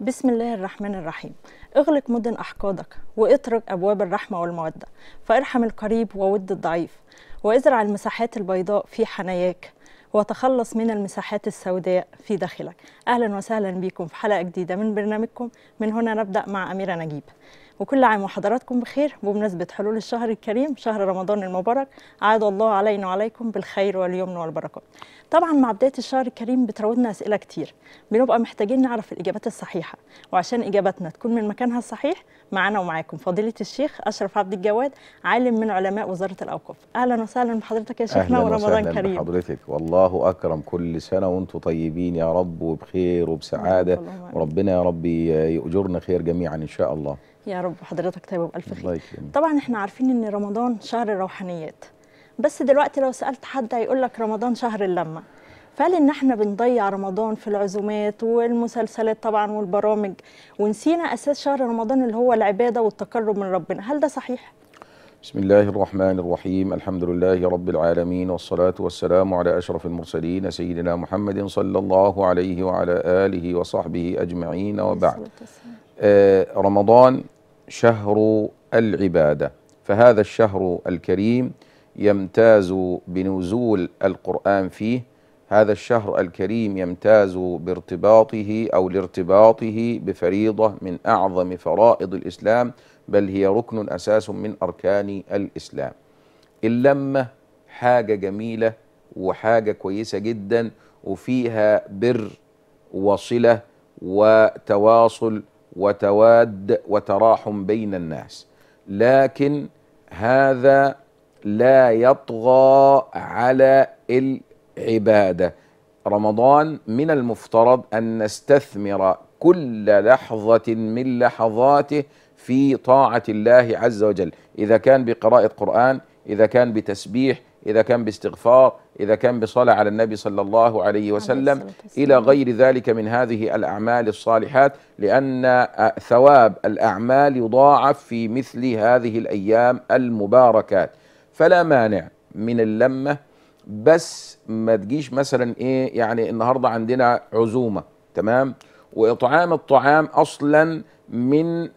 بسم الله الرحمن الرحيم اغلق مدن أحقادك واترك أبواب الرحمة والمودة فارحم القريب وود الضعيف وازرع المساحات البيضاء في حناياك وتخلص من المساحات السوداء في داخلك أهلا وسهلا بكم في حلقة جديدة من برنامجكم من هنا نبدأ مع أميرة نجيب وكل عام وحضراتكم بخير بمناسبة حلول الشهر الكريم شهر رمضان المبارك عاد الله علينا وعليكم بالخير واليمن والبركات طبعا مع بداية الشهر الكريم بتراودنا أسئلة كتير بنبقى محتاجين نعرف الإجابات الصحيحة وعشان إجابتنا تكون من مكانها الصحيح معانا ومعاكم فضيلة الشيخ أشرف عبد الجواد عالم من علماء وزارة الأوقاف أهلا وسهلا بحضرتك يا شيخنا ورمضان كريم أهلا بحضرتك والله أكرم كل سنة وأنتم طيبين يا رب وبخير وبسعادة وربنا يا رب يؤجرنا خير جميعا إن شاء الله يا رب حضرتك طيب بألف خير طبعا احنا عارفين ان رمضان شهر الروحانيات بس دلوقتي لو سألت حد هيقول لك رمضان شهر اللمة فهل ان احنا بنضيع رمضان في العزومات والمسلسلات طبعا والبرامج ونسينا اساس شهر رمضان اللي هو العباده والتقرب من ربنا هل ده صحيح بسم الله الرحمن الرحيم الحمد لله رب العالمين والصلاة والسلام على أشرف المرسلين سيدنا محمد صلى الله عليه وعلى آله وصحبه أجمعين وبعد آه رمضان شهر العباده فهذا الشهر الكريم يمتاز بنزول القران فيه هذا الشهر الكريم يمتاز بارتباطه او لارتباطه بفريضه من اعظم فرائض الاسلام بل هي ركن اساس من اركان الاسلام اللمه حاجه جميله وحاجه كويسه جدا وفيها بر وصله وتواصل وتواد وتراحم بين الناس لكن هذا لا يطغى على العباده رمضان من المفترض ان نستثمر كل لحظه من لحظاته في طاعه الله عز وجل اذا كان بقراءه قران اذا كان بتسبيح إذا كان باستغفار إذا كان بصلاة على النبي صلى الله عليه وسلم إلى غير ذلك من هذه الأعمال الصالحات لأن ثواب الأعمال يضاعف في مثل هذه الأيام المباركات فلا مانع من اللمة بس ما تجيش مثلا إيه يعني النهاردة عندنا عزومة تمام وإطعام الطعام أصلا من آه،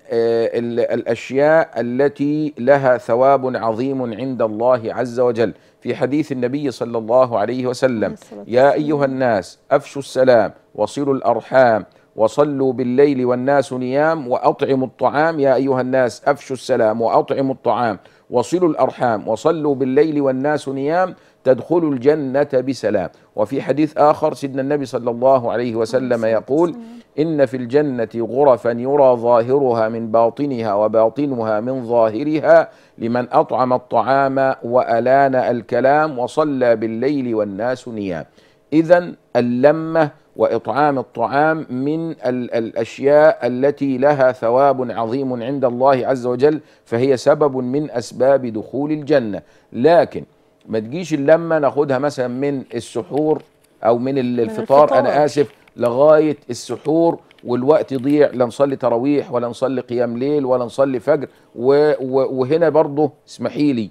الأشياء التي لها ثواب عظيم عند الله عز وجل في حديث النبي صلى الله عليه وسلم يا أيها الناس أفشوا السلام وصلوا الأرحام وصلوا بالليل والناس نيام وأطعموا الطعام يا أيها الناس أفشوا السلام وأطعموا الطعام وصلوا الأرحام وصلوا بالليل والناس نيام تدخلوا الجنة بسلام وفي حديث آخر سيدنا النبي صلى الله عليه وسلم يقول إن في الجنة غرفا يرى ظاهرها من باطنها وباطنها من ظاهرها لمن أطعم الطعام وألان الكلام وصلى بالليل والناس نيام إذا اللمة وإطعام الطعام من الأشياء التي لها ثواب عظيم عند الله عز وجل فهي سبب من أسباب دخول الجنة لكن ما تجيش اللمة ناخدها مثلا من السحور أو من الفطار, من الفطار. أنا آسف لغايه السحور والوقت يضيع لا نصلي تراويح ولا نصلي قيام ليل ولا نصلي فجر و و وهنا برضه اسمحي لي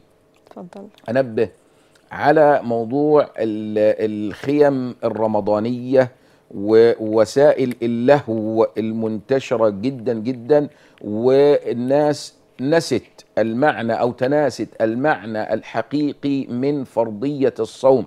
اتفضل انبه على موضوع الخيم الرمضانيه ووسائل اللهو المنتشره جدا جدا والناس نست المعنى او تناست المعنى الحقيقي من فرضيه الصوم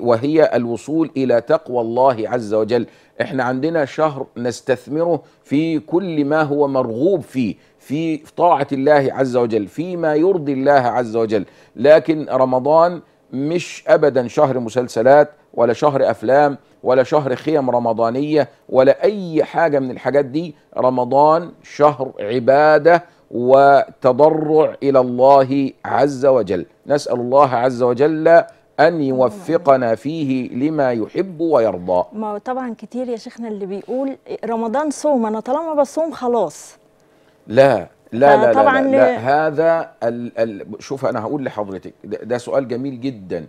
وهي الوصول الى تقوى الله عز وجل احنا عندنا شهر نستثمره في كل ما هو مرغوب فيه في طاعة الله عز وجل فيما يرضي الله عز وجل لكن رمضان مش أبدا شهر مسلسلات ولا شهر أفلام ولا شهر خيم رمضانية ولا أي حاجة من الحاجات دي رمضان شهر عبادة وتضرع إلى الله عز وجل نسأل الله عز وجل أن يوفقنا فيه لما يحب ويرضى ما طبعا كتير يا شيخنا اللي بيقول رمضان صوم أنا طالما بصوم خلاص لا لا لا, لا, لا, لا هذا الـ الـ شوف أنا هقول لحضرتك ده, ده سؤال جميل جدا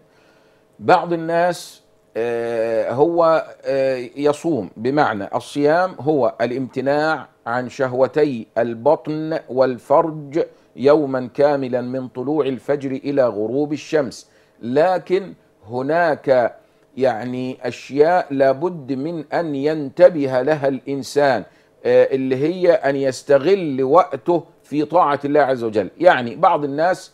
بعض الناس آه هو آه يصوم بمعنى الصيام هو الامتناع عن شهوتي البطن والفرج يوما كاملا من طلوع الفجر إلى غروب الشمس لكن هناك يعني أشياء لابد من أن ينتبه لها الإنسان آه، اللي هي أن يستغل وقته في طاعة الله عز وجل يعني بعض الناس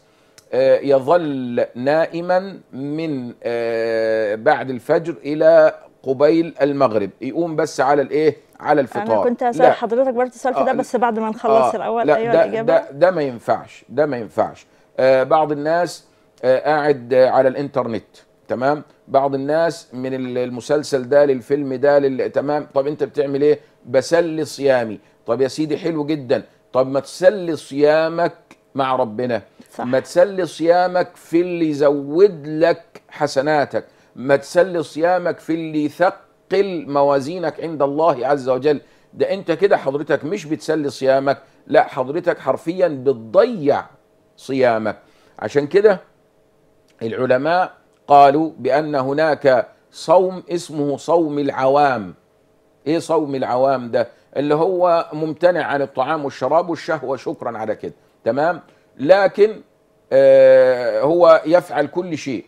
آه، يظل نائما من آه، بعد الفجر إلى قبيل المغرب يقوم بس على الايه على الفطار انا كنت اسال لا. حضرتك برضه السؤال في ده بس بعد ما نخلص آه الاول لا ايوه ده الاجابه ده, ده ما ينفعش ده ما ينفعش آه بعض الناس آه، قاعد على الانترنت تمام بعض الناس من المسلسل ده للفيلم ده لل... تمام طب انت بتعمل ايه بسلي صيامي طب يا سيدي حلو جدا طب ما تسلي صيامك مع ربنا صح. ما تسلي صيامك في اللي يزود لك حسناتك ما تسلي صيامك في اللي يثقل موازينك عند الله عز وجل ده انت كده حضرتك مش بتسلي صيامك لا حضرتك حرفيا بتضيع صيامك عشان كده العلماء قالوا بأن هناك صوم اسمه صوم العوام ايه صوم العوام ده اللي هو ممتنع عن الطعام والشراب والشهوة شكرا على كده تمام لكن آه هو يفعل كل شيء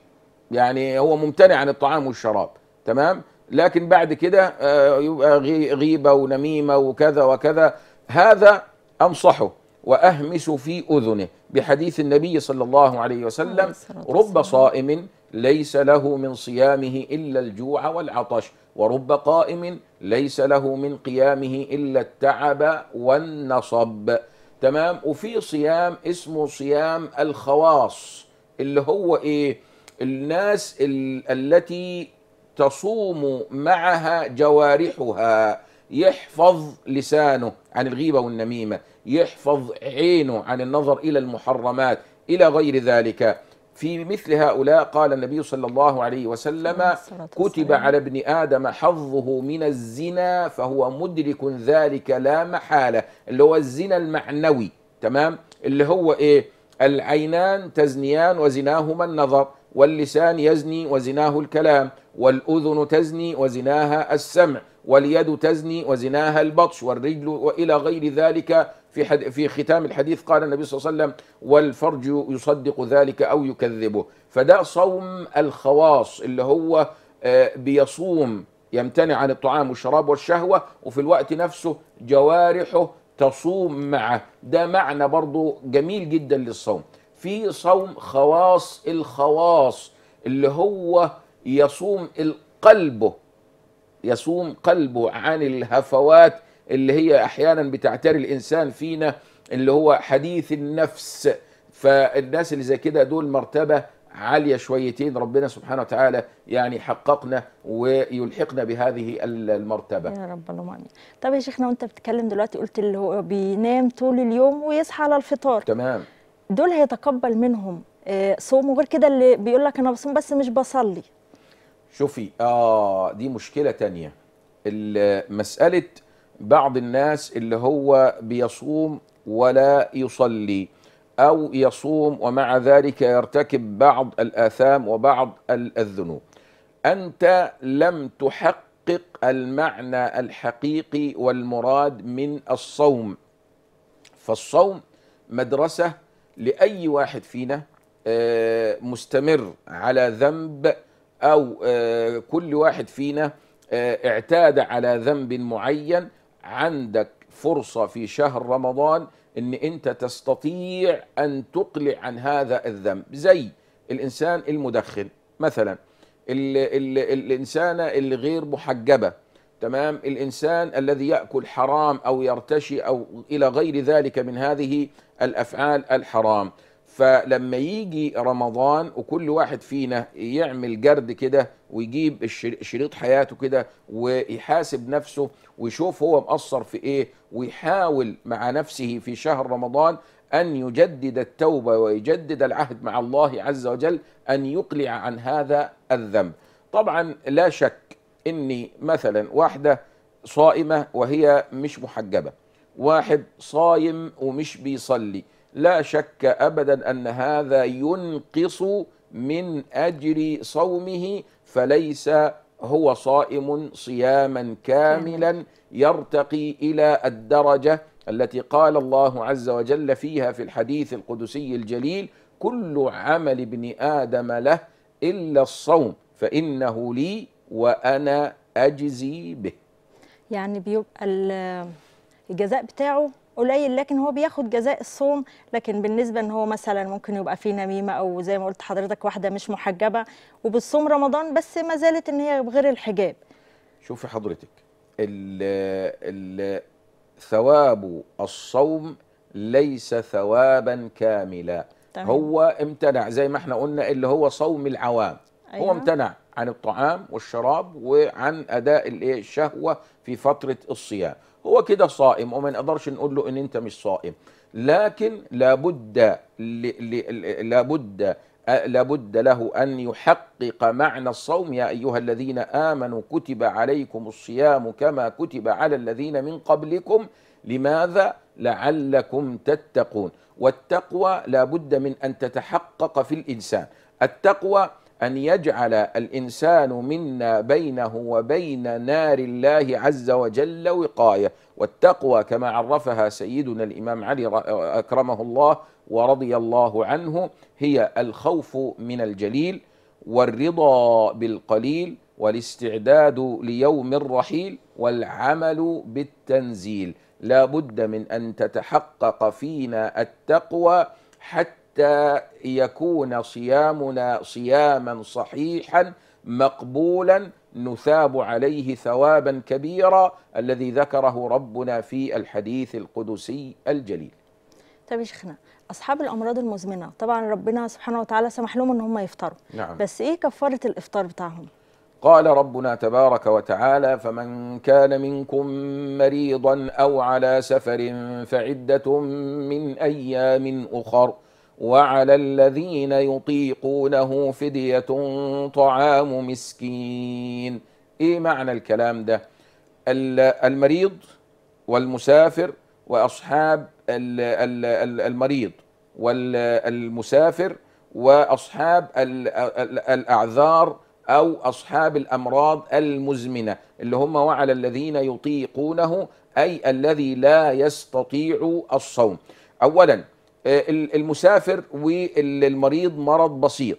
يعني هو ممتنع عن الطعام والشراب تمام لكن بعد كده آه يبقى غيبة ونميمة وكذا وكذا هذا أنصحه وأهمس في أذنه بحديث النبي صلى الله عليه وسلم رب صائم ليس له من صيامه إلا الجوع والعطش ورب قائم ليس له من قيامه إلا التعب والنصب تمام وفي صيام اسمه صيام الخواص اللي هو إيه الناس التي تصوم معها جوارحها يحفظ لسانه عن الغيبة والنميمة يحفظ عينه عن النظر إلى المحرمات إلى غير ذلك في مثل هؤلاء قال النبي صلى الله عليه وسلم كتب على ابن آدم حظه من الزنا فهو مدرك ذلك لا محالة اللي هو الزنا المعنوي تمام اللي هو إيه العينان تزنيان وزناهما النظر واللسان يزني وزناه الكلام والأذن تزني وزناها السمع واليد تزني وزناها البطش والرجل والى غير ذلك في حد في ختام الحديث قال النبي صلى الله عليه وسلم والفرج يصدق ذلك او يكذبه فده صوم الخواص اللي هو آه، بيصوم يمتنع عن الطعام والشراب والشهوه وفي الوقت نفسه جوارحه تصوم معه ده معنى برضه جميل جدا للصوم في صوم خواص الخواص اللي هو يصوم قلبه يصوم قلبه عن الهفوات اللي هي احيانا بتعتري الانسان فينا اللي هو حديث النفس فالناس اللي زي كده دول مرتبه عالية شويتين ربنا سبحانه وتعالى يعني حققنا ويلحقنا بهذه المرتبة يا رب اللهم آمين طب يا شيخنا وانت بتتكلم دلوقتي قلت اللي هو بينام طول اليوم ويصحى على الفطار تمام دول هيتقبل منهم آه، صوم وغير كده اللي بيقول لك انا بصوم بس مش بصلي شوفي اه دي مشكله تانية مساله بعض الناس اللي هو بيصوم ولا يصلي او يصوم ومع ذلك يرتكب بعض الاثام وبعض الذنوب انت لم تحقق المعنى الحقيقي والمراد من الصوم فالصوم مدرسه لاي واحد فينا آه، مستمر على ذنب او آه، كل واحد فينا آه، اعتاد على ذنب معين عندك فرصه في شهر رمضان ان انت تستطيع ان تقلع عن هذا الذنب زي الانسان المدخن مثلا الـ الـ الانسانه الغير محجبه تمام الانسان الذي ياكل حرام او يرتشي او الى غير ذلك من هذه الافعال الحرام فلما يجي رمضان وكل واحد فينا يعمل جرد كده ويجيب شريط حياته كده ويحاسب نفسه ويشوف هو مقصر في ايه ويحاول مع نفسه في شهر رمضان أن يجدد التوبة ويجدد العهد مع الله عز وجل أن يقلع عن هذا الذنب طبعا لا شك أني مثلا واحدة صائمة وهي مش محجبة واحد صايم ومش بيصلي لا شك ابدا ان هذا ينقص من اجر صومه فليس هو صائم صياما كاملا يرتقي الى الدرجه التي قال الله عز وجل فيها في الحديث القدسي الجليل كل عمل ابن ادم له الا الصوم فانه لي وانا اجزي به يعني بيبقى الجزاء بتاعه قليل لكن هو بياخد جزاء الصوم لكن بالنسبه ان هو مثلا ممكن يبقى فيه نميمه او زي ما قلت حضرتك واحده مش محجبه وبتصوم رمضان بس ما زالت ان هي بغير الحجاب شوفي حضرتك ال ال ثواب الصوم ليس ثوابا كاملا تمام. هو امتنع زي ما احنا قلنا اللي هو صوم العوام أيوة. هو امتنع عن الطعام والشراب وعن اداء الايه الشهوه في فتره الصيام هو كده صائم وما نقدرش نقول له ان انت مش صائم لكن لابد لابد لابد له ان يحقق معنى الصوم يا ايها الذين امنوا كتب عليكم الصيام كما كتب على الذين من قبلكم لماذا لعلكم تتقون والتقوى لابد من ان تتحقق في الانسان التقوى أن يجعل الإنسان منا بينه وبين نار الله عز وجل وقاية والتقوى كما عرفها سيدنا الإمام علي أكرمه الله ورضي الله عنه هي الخوف من الجليل والرضا بالقليل والاستعداد ليوم الرحيل والعمل بالتنزيل لا بد من أن تتحقق فينا التقوى حتى حتى يكون صيامنا صياما صحيحا مقبولا نثاب عليه ثوابا كبيرا الذي ذكره ربنا في الحديث القدسي الجليل طيب يا شيخنا اصحاب الامراض المزمنه طبعا ربنا سبحانه وتعالى سمح لهم ان هم يفطروا نعم. بس ايه كفاره الافطار بتاعهم قال ربنا تبارك وتعالى فمن كان منكم مريضا او على سفر فعده من ايام اخر وعلى الذين يطيقونه فدية طعام مسكين ايه معنى الكلام ده المريض والمسافر واصحاب المريض والمسافر واصحاب الاعذار او اصحاب الامراض المزمنه اللي هم وعلى الذين يطيقونه اي الذي لا يستطيع الصوم اولا آه، المسافر والمريض مرض بسيط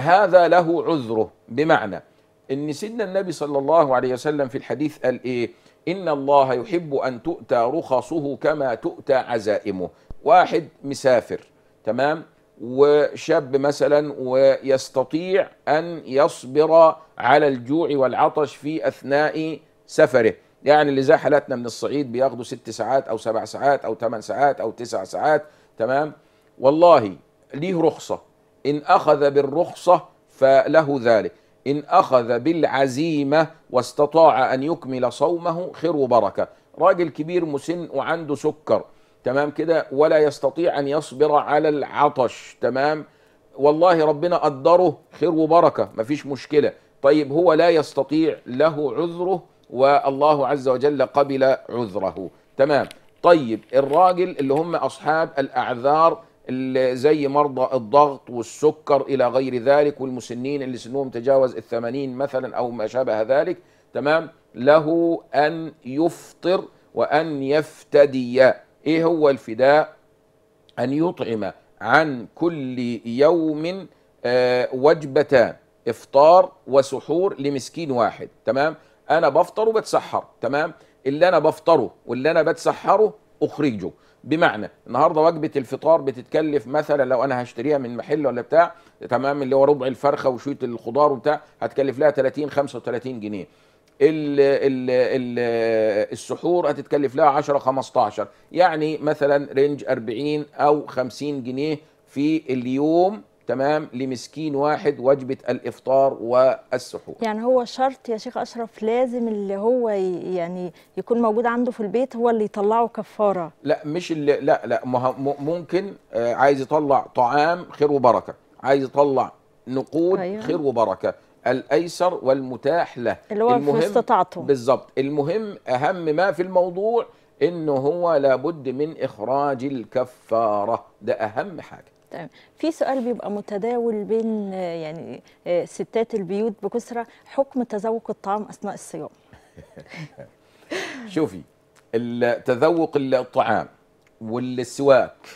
هذا له عذره بمعنى ان سيدنا النبي صلى الله عليه وسلم في الحديث قال ايه ان الله يحب ان تؤتى رخصه كما تؤتى عزائمه واحد مسافر تمام وشاب مثلا ويستطيع ان يصبر على الجوع والعطش في اثناء سفره يعني اللي زي حالاتنا من الصعيد بياخدوا ست ساعات او سبع ساعات او ثمان ساعات او تسع ساعات تمام والله ليه رخصه ان اخذ بالرخصه فله ذلك ان اخذ بالعزيمه واستطاع ان يكمل صومه خير وبركه راجل كبير مسن وعنده سكر تمام كده ولا يستطيع ان يصبر على العطش تمام والله ربنا قدره خير وبركه مفيش مشكله طيب هو لا يستطيع له عذره والله عز وجل قبل عذره تمام طيب الراجل اللي هم اصحاب الاعذار اللي زي مرضى الضغط والسكر الى غير ذلك والمسنين اللي سنهم تجاوز الثمانين مثلا او ما شابه ذلك تمام له ان يفطر وان يفتدي ايه هو الفداء ان يطعم عن كل يوم آه، وجبة وجبتان افطار وسحور لمسكين واحد تمام انا بفطر وبتسحر تمام اللي انا بفطره واللي انا بتسحره اخرجه بمعنى النهارده وجبه الفطار بتتكلف مثلا لو انا هشتريها من محل ولا بتاع تمام اللي هو ربع الفرخه وشويه الخضار وبتاع هتكلف لها 30 35 جنيه الـ الـ الـ السحور هتتكلف لها 10 15 يعني مثلا رينج 40 او 50 جنيه في اليوم تمام لمسكين واحد وجبه الافطار والسحور يعني هو شرط يا شيخ اشرف لازم اللي هو يعني يكون موجود عنده في البيت هو اللي يطلعه كفاره لا مش اللي لا لا ممكن آه، عايز يطلع طعام خير وبركه عايز يطلع نقود أيوة. خير وبركه الايسر والمتاح له اللي هو المهم في استطاعته بالظبط المهم اهم ما في الموضوع انه هو لابد من اخراج الكفاره ده اهم حاجه تمام في سؤال بيبقى متداول بين يعني آه، ستات البيوت بكثره حكم تذوق الطعام اثناء الصيام شوفي تذوق الطعام والسواك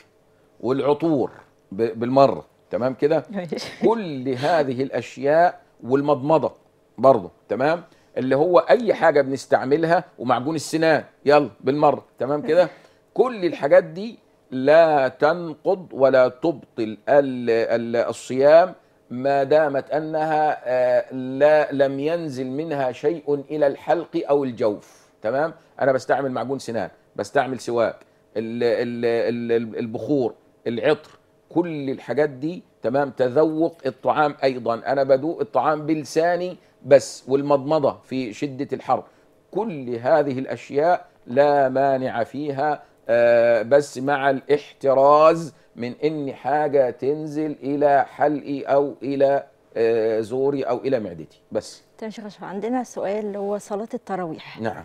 والعطور بالمره تمام كده كل هذه الاشياء والمضمضه برضه تمام اللي هو اي حاجه بنستعملها ومعجون السنان يلا بالمره تمام كده كل الحاجات دي لا تنقض ولا تبطل الصيام ما دامت انها آه، لا لم ينزل منها شيء الى الحلق او الجوف تمام انا بستعمل معجون سنان بستعمل سواك البخور العطر كل الحاجات دي تمام تذوق الطعام ايضا انا بدوق الطعام بلساني بس والمضمضه في شده الحر كل هذه الاشياء لا مانع فيها آه، بس مع الاحتراز من ان حاجه تنزل الى حلقي او الى آه، زوري او الى معدتي بس تمام طيب شيخ عندنا سؤال اللي هو صلاه التراويح نعم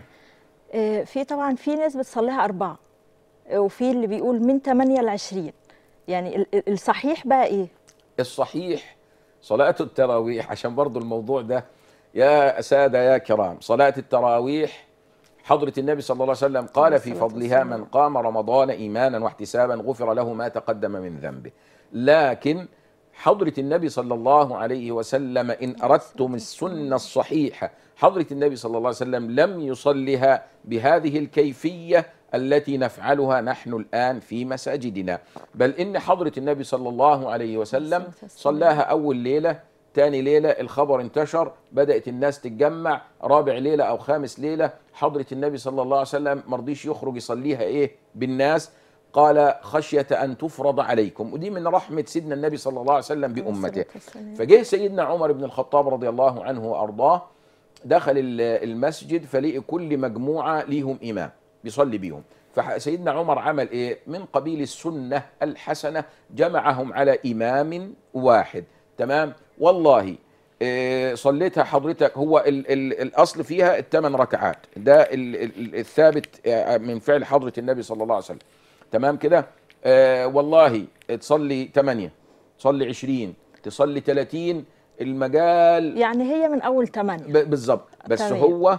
آه، في طبعا في ناس بتصليها اربعه وفي اللي بيقول من 8 ل 20 يعني الصحيح بقى ايه الصحيح صلاه التراويح عشان برضو الموضوع ده يا ساده يا كرام صلاه التراويح حضرة النبي صلى الله عليه وسلم قال في فضلها من قام رمضان إيمانا واحتسابا غفر له ما تقدم من ذنبه لكن حضرة النبي صلى الله عليه وسلم إن أردتم السنة الصحيحة حضرة النبي صلى الله عليه وسلم لم يصلها بهذه الكيفية التي نفعلها نحن الآن في مساجدنا بل إن حضرة النبي صلى الله عليه وسلم صلاها أول ليلة تاني ليلة الخبر انتشر بدأت الناس تتجمع رابع ليلة أو خامس ليلة حضرة النبي صلى الله عليه وسلم مرضيش يخرج يصليها إيه بالناس قال خشية أن تفرض عليكم ودي من رحمة سيدنا النبي صلى الله عليه وسلم بأمته فجه سيدنا عمر بن الخطاب رضي الله عنه وأرضاه دخل المسجد فلقي كل مجموعة ليهم إمام بيصلي بيهم فسيدنا عمر عمل إيه من قبيل السنة الحسنة جمعهم على إمام واحد تمام والله آه، صليتها حضرتك هو الـ الـ الاصل فيها الثمان ركعات ده الـ الثابت آه، من فعل حضره النبي صلى الله عليه وسلم تمام كده آه والله تصلي 8 تصلي 20 تصلي 30 المجال يعني هي من اول 8 بالظبط بس تمام. هو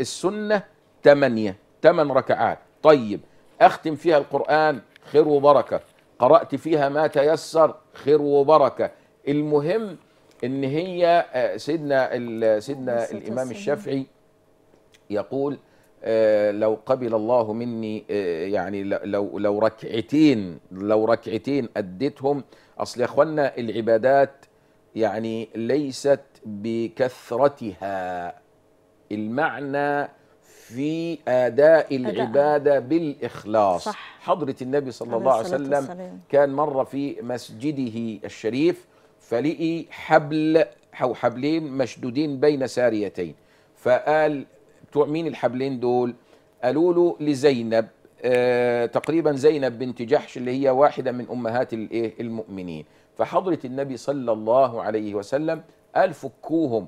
السنه 8 ثمان ركعات طيب اختم فيها القران خير وبركه قرات فيها ما تيسر خير وبركه المهم ان هي آه، سيدنا سيدنا الامام الشافعي يقول آه، لو قبل الله مني آه، يعني لو لو ركعتين لو ركعتين اديتهم اصل يا اخوانا العبادات يعني ليست بكثرتها المعنى في اداء العباده بالاخلاص صح. حضره النبي صلى الله عليه وسلم كان مره في مسجده الشريف فلقي حبل أو حبلين مشدودين بين ساريتين فقال بتوع مين الحبلين دول قالوا له لزينب آه تقريبا زينب بنت جحش اللي هي واحدة من أمهات الإيه المؤمنين فحضرة النبي صلى الله عليه وسلم قال فكوهم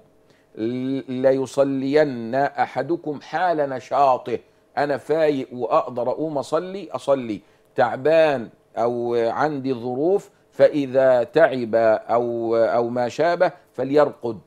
ليصلين أحدكم حال نشاطه أنا فايق وأقدر أقوم أصلي أصلي تعبان أو عندي ظروف فإذا تعب أو أو ما شابه فليرقد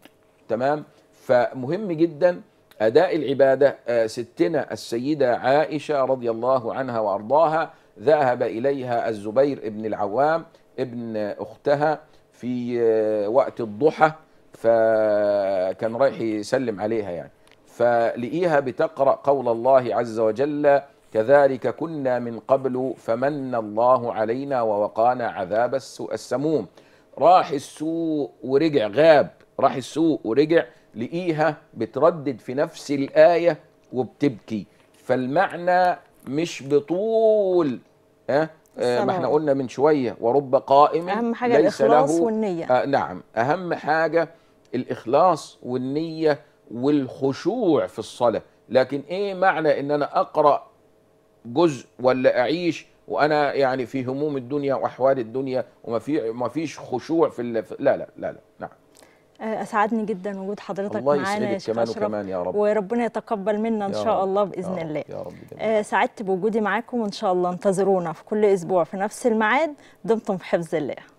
تمام فمهم جدا أداء العبادة آه، ستنا السيدة عائشة رضي الله عنها وأرضاها ذهب إليها الزبير ابن العوام ابن أختها في آه، وقت الضحى فكان رايح يسلم عليها يعني فلقيها بتقرأ قول الله عز وجل كذلك كنا من قبل فمن الله علينا ووقانا عذاب السوء السموم راح السوء ورجع غاب راح السوء ورجع لقيها بتردد في نفس الآية وبتبكي فالمعنى مش بطول أه؟ آه ما احنا قلنا من شوية ورب قائم أهم حاجة ليس الإخلاص له والنية آه نعم أهم حاجة الإخلاص والنية والخشوع في الصلاة لكن إيه معنى إن أنا أقرأ جزء ولا اعيش وانا يعني في هموم الدنيا واحوال الدنيا وما في ما فيش خشوع في لا لا لا لا نعم آه، اسعدني جدا وجود حضرتك الله معانا يا كمان وكمان يا رب وربنا يتقبل منا ان شاء الله باذن يا الله يا رب آه سعدت بوجودي معاكم وان شاء الله انتظرونا في كل اسبوع في نفس الميعاد دمتم في حفظ الله